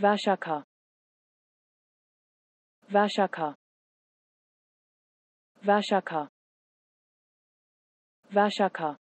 Vashaka Vashaka Vashaka Vashaka